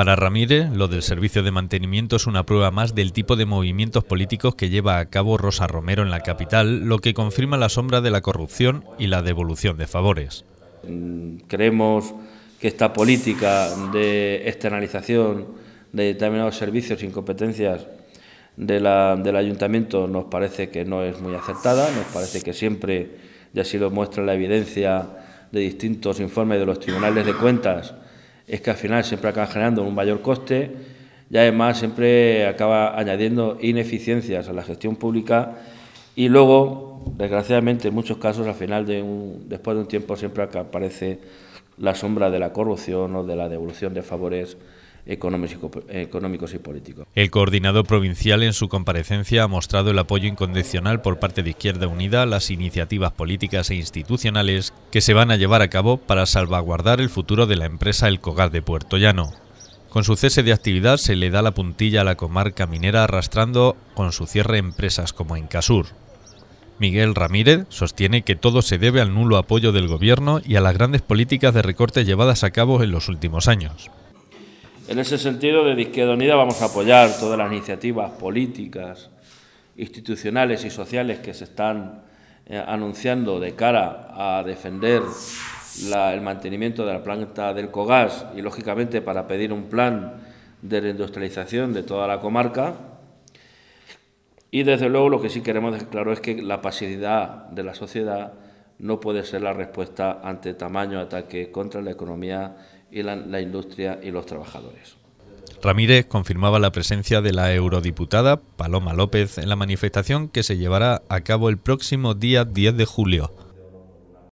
Para Ramírez, lo del servicio de mantenimiento es una prueba más del tipo de movimientos políticos que lleva a cabo Rosa Romero en la capital, lo que confirma la sombra de la corrupción y la devolución de favores. Creemos que esta política de externalización de determinados servicios y competencias del ayuntamiento nos parece que no es muy acertada, nos parece que siempre, y así lo muestra la evidencia de distintos informes de los tribunales de cuentas, es que al final siempre acaba generando un mayor coste y además siempre acaba añadiendo ineficiencias a la gestión pública y luego, desgraciadamente, en muchos casos, al final de un, después de un tiempo siempre aparece la sombra de la corrupción o de la devolución de favores económicos y políticos. El coordinador provincial en su comparecencia ha mostrado el apoyo incondicional por parte de Izquierda Unida a las iniciativas políticas e institucionales que se van a llevar a cabo para salvaguardar el futuro de la empresa El Cogar de Puerto Llano. Con su cese de actividad se le da la puntilla a la comarca minera arrastrando con su cierre empresas como Encasur. Miguel Ramírez sostiene que todo se debe al nulo apoyo del gobierno y a las grandes políticas de recorte llevadas a cabo en los últimos años. En ese sentido, de Izquierda Unida vamos a apoyar todas las iniciativas políticas, institucionales y sociales que se están eh, anunciando de cara a defender el mantenimiento de la planta del Cogas y, lógicamente, para pedir un plan de reindustrialización de toda la comarca. Y, desde luego, lo que sí queremos dejar claro es que la pasividad de la sociedad no puede ser la respuesta ante tamaño ataque contra la economía y la, la industria y los trabajadores. Ramírez confirmaba la presencia de la eurodiputada Paloma López en la manifestación que se llevará a cabo el próximo día 10 de julio.